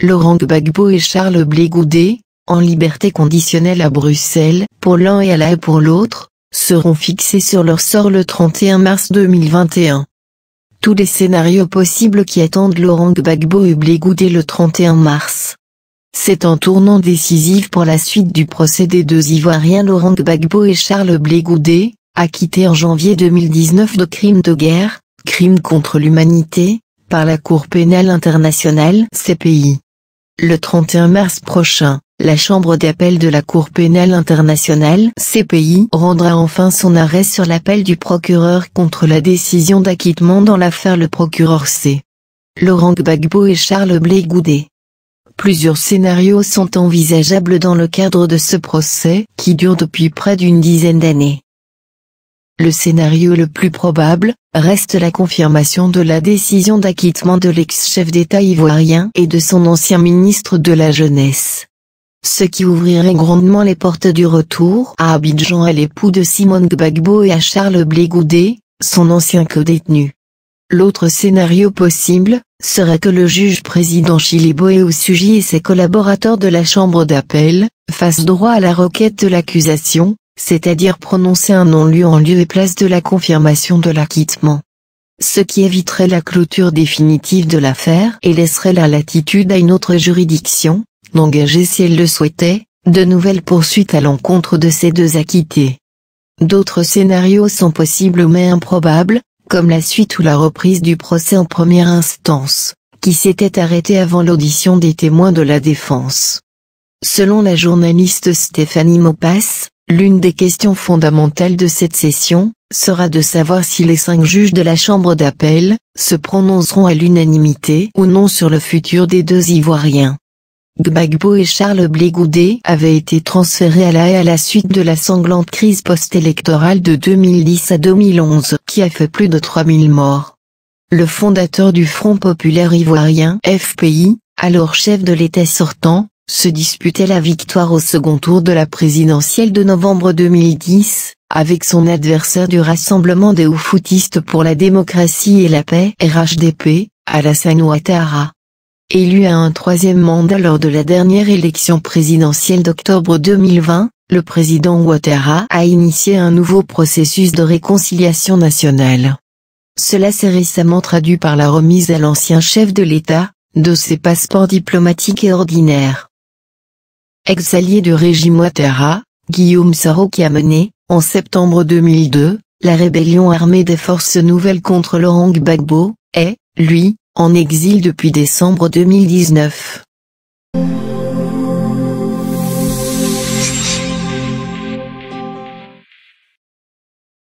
Laurent Gbagbo et Charles Blé en liberté conditionnelle à Bruxelles, pour l'un et à la pour l'autre, seront fixés sur leur sort le 31 mars 2021. Tous les scénarios possibles qui attendent Laurent Gbagbo et Blé le 31 mars. C'est un tournant décisif pour la suite du procès des deux Ivoiriens Laurent Gbagbo et Charles Blé acquittés en janvier 2019 de crimes de guerre, crimes contre l'humanité, par la Cour pénale internationale CPI. Le 31 mars prochain, la Chambre d'appel de la Cour pénale internationale CPI rendra enfin son arrêt sur l'appel du procureur contre la décision d'acquittement dans l'affaire le procureur C. Laurent Gbagbo et Charles Blé Goudé. Plusieurs scénarios sont envisageables dans le cadre de ce procès qui dure depuis près d'une dizaine d'années. Le scénario le plus probable, reste la confirmation de la décision d'acquittement de l'ex-chef d'État ivoirien et de son ancien ministre de la Jeunesse. Ce qui ouvrirait grandement les portes du retour à Abidjan à l'époux de Simone Gbagbo et à Charles Blégoudé, son ancien co-détenu. L'autre scénario possible, serait que le juge président Chiliboé Osuji et ses collaborateurs de la Chambre d'appel, fassent droit à la requête de l'accusation, c'est-à-dire prononcer un non-lieu en lieu et place de la confirmation de l'acquittement. Ce qui éviterait la clôture définitive de l'affaire et laisserait la latitude à une autre juridiction, d'engager si elle le souhaitait, de nouvelles poursuites à l'encontre de ces deux acquittés. D'autres scénarios sont possibles mais improbables, comme la suite ou la reprise du procès en première instance, qui s'était arrêté avant l'audition des témoins de la défense. Selon la journaliste Stéphanie Maupass, L'une des questions fondamentales de cette session, sera de savoir si les cinq juges de la Chambre d'appel, se prononceront à l'unanimité ou non sur le futur des deux Ivoiriens. Gbagbo et Charles Blégoudé avaient été transférés à la haie à la suite de la sanglante crise post-électorale de 2010 à 2011 qui a fait plus de 3000 morts. Le fondateur du Front populaire ivoirien FPI, alors chef de l'État sortant, se disputait la victoire au second tour de la présidentielle de novembre 2010, avec son adversaire du Rassemblement des Oufoutistes pour la démocratie et la paix RHDP, Alassane Ouattara. Élu à un troisième mandat lors de la dernière élection présidentielle d'octobre 2020, le président Ouattara a initié un nouveau processus de réconciliation nationale. Cela s'est récemment traduit par la remise à l'ancien chef de l'État, de ses passeports diplomatiques et ordinaires ex-allié du régime Ouattara, Guillaume Soro qui a mené, en septembre 2002, la rébellion armée des forces nouvelles contre Laurent Gbagbo, est, lui, en exil depuis décembre 2019.